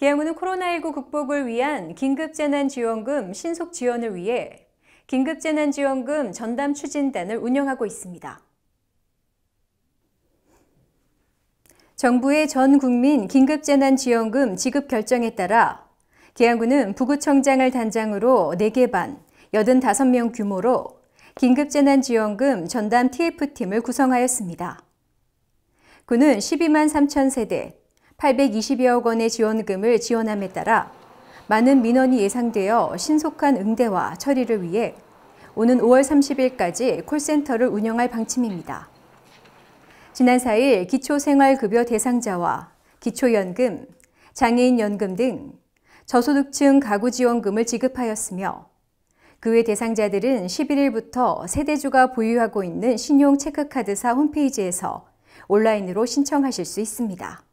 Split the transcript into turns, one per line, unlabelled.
기양우는 코로나19 극복을 위한 긴급재난지원금 신속 지원을 위해 긴급재난지원금 전담 추진단을 운영하고 있습니다. 정부의 전 국민 긴급재난지원금 지급 결정에 따라 기양구는 부구청장을 단장으로 4개 반, 85명 규모로 긴급재난지원금 전담 TF팀을 구성하였습니다. 군은 12만 3천 세대, 820여억 원의 지원금을 지원함에 따라 많은 민원이 예상되어 신속한 응대와 처리를 위해 오는 5월 30일까지 콜센터를 운영할 방침입니다. 지난 4일 기초생활급여 대상자와 기초연금, 장애인연금 등 저소득층 가구지원금을 지급하였으며 그 외 대상자들은 11일부터 세대주가 보유하고 있는 신용체크카드사 홈페이지에서 온라인으로 신청하실 수 있습니다.